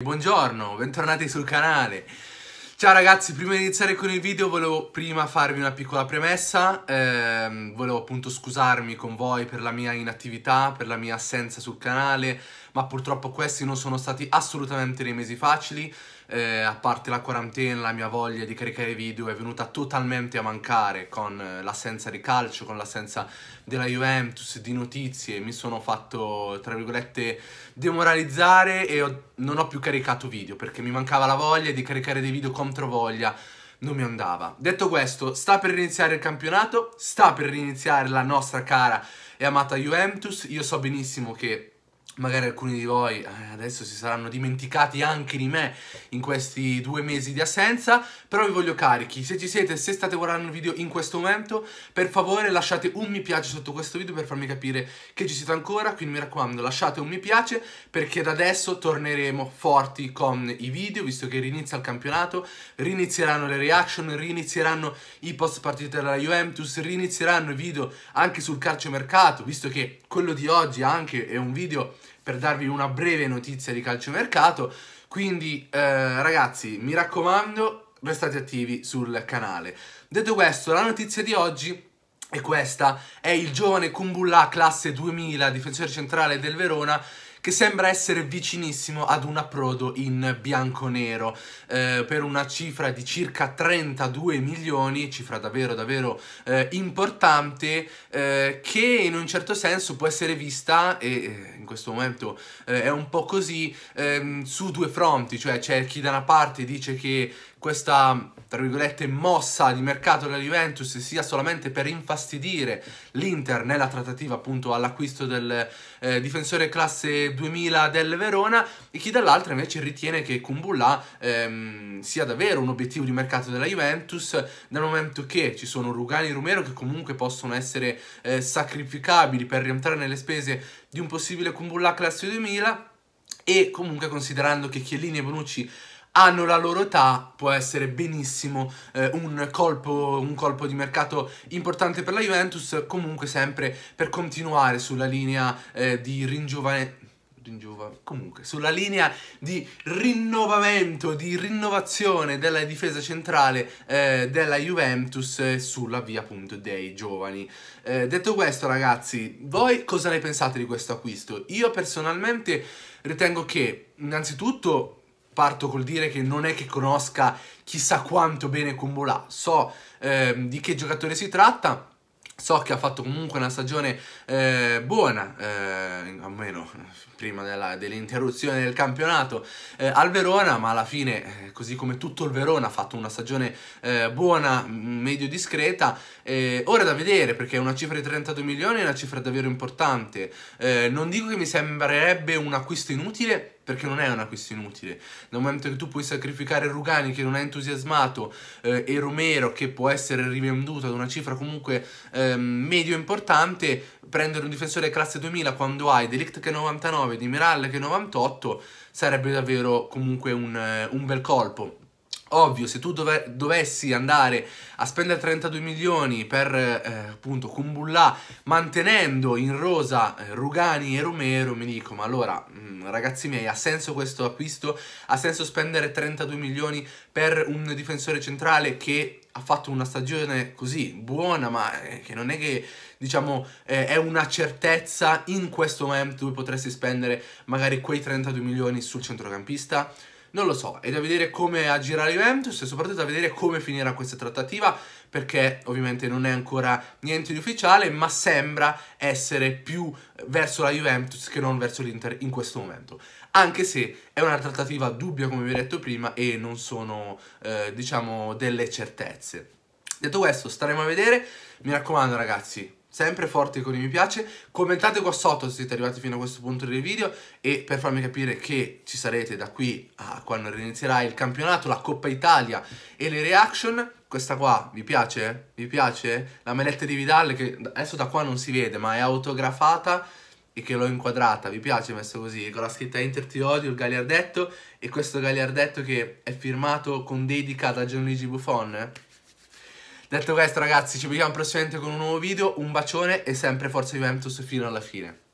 Buongiorno, bentornati sul canale. Ciao ragazzi, prima di iniziare con il video volevo prima farvi una piccola premessa, ehm, volevo appunto scusarmi con voi per la mia inattività, per la mia assenza sul canale, ma purtroppo questi non sono stati assolutamente dei mesi facili, eh, a parte la quarantena, la mia voglia di caricare video è venuta totalmente a mancare con eh, l'assenza di calcio, con l'assenza della Juventus, di notizie, mi sono fatto, tra virgolette, demoralizzare e ho, non ho più caricato video perché mi mancava la voglia di caricare dei video contro voglia non mi andava. Detto questo, sta per iniziare il campionato, sta per iniziare la nostra cara e amata Juventus. Io so benissimo che Magari alcuni di voi eh, adesso si saranno dimenticati anche di me in questi due mesi di assenza, però vi voglio carichi, se ci siete, se state guardando il video in questo momento, per favore lasciate un mi piace sotto questo video per farmi capire che ci siete ancora, quindi mi raccomando lasciate un mi piace perché da adesso torneremo forti con i video, visto che rinizia il campionato, rinizieranno le reaction, rinizieranno i post partite della Juventus, rinizieranno i video anche sul calciomercato, visto che quello di oggi anche è un video per darvi una breve notizia di calciomercato. Quindi eh, ragazzi, mi raccomando, restate attivi sul canale. Detto questo, la notizia di oggi è questa è il giovane Kumbulla classe 2000, difensore centrale del Verona, che sembra essere vicinissimo ad un approdo in bianco-nero eh, per una cifra di circa 32 milioni, cifra davvero davvero eh, importante eh, che in un certo senso può essere vista, e in questo momento eh, è un po' così, ehm, su due fronti, cioè c'è chi da una parte dice che questa tra virgolette mossa di mercato della Juventus sia solamente per infastidire l'Inter nella trattativa appunto all'acquisto del eh, difensore classe 2000 del Verona e chi dall'altra invece ritiene che Kumbulla ehm, sia davvero un obiettivo di mercato della Juventus dal momento che ci sono Rugani e Romero che comunque possono essere eh, sacrificabili per rientrare nelle spese di un possibile Kumbulla classe 2000 e comunque considerando che Chiellini e Bonucci hanno la loro età, può essere benissimo eh, un, colpo, un, colpo, di mercato importante per la Juventus, comunque sempre per continuare sulla linea eh, di ringiovanimento soprattutto in Juve, comunque sulla linea di rinnovamento, di rinnovazione della difesa centrale eh, della Juventus eh, sulla via appunto dei giovani. Eh, detto questo ragazzi, voi cosa ne pensate di questo acquisto? Io personalmente ritengo che innanzitutto parto col dire che non è che conosca chissà quanto bene Kumbola, so ehm, di che giocatore si tratta, So che ha fatto comunque una stagione eh, buona, eh, almeno eh, prima dell'interruzione del campionato, eh, al Verona, ma alla fine, eh, così come tutto il Verona, ha fatto una stagione eh, buona, medio discreta. ora da vedere, perché una cifra di 32 milioni è una cifra davvero importante. non dico che mi sembrerebbe un acquisto inutile, perché non è una questione utile. Dal momento che tu puoi sacrificare Rugani che non è entusiasmato eh, e Romero che può essere rivenduto ad una cifra comunque eh, medio importante, prendere un difensore classe 2000 quando hai Delict che è 99, Di che è 98 sarebbe davvero comunque un, eh, un bel colpo. Ovvio, se tu dove, dovessi andare a spendere 32 milioni per eh, appunto Kumbulla mantenendo in rosa eh, Rugani e Romero, mi dico, ma allora mh, mm, ragazzi miei, ha senso questo acquisto? Ha senso spendere 32 milioni per un difensore centrale che ha fatto una stagione così buona, ma eh, che non è che diciamo eh, è una certezza in questo momento dove potresti spendere magari quei 32 milioni sul centrocampista? Non lo so, è da vedere come agirà la Juventus e soprattutto da vedere come finirà questa trattativa perché ovviamente non è ancora niente di ufficiale ma sembra essere più verso la Juventus che non verso l'Inter in questo momento. Anche se è una trattativa dubbia come vi ho detto prima e non sono eh, diciamo delle certezze. Detto questo staremo a vedere, mi raccomando ragazzi sempre forti con i mi piace commentate qua sotto se siete arrivati fino a questo punto del video e per farmi capire che ci sarete da qui a quando inizierà il campionato, la Coppa Italia e le reaction questa qua vi piace? Vi piace? La manetta di Vidal che adesso da qua non si vede ma è autografata e che l'ho inquadrata, vi piace messo così? Con la scritta Inter ti odio, il Gagliardetto e questo Gagliardetto che è firmato con dedica da Gianluigi Buffon Detto questo ragazzi, ci vediamo prossimamente con un nuovo video, un bacione e sempre Forza Juventus fino alla fine.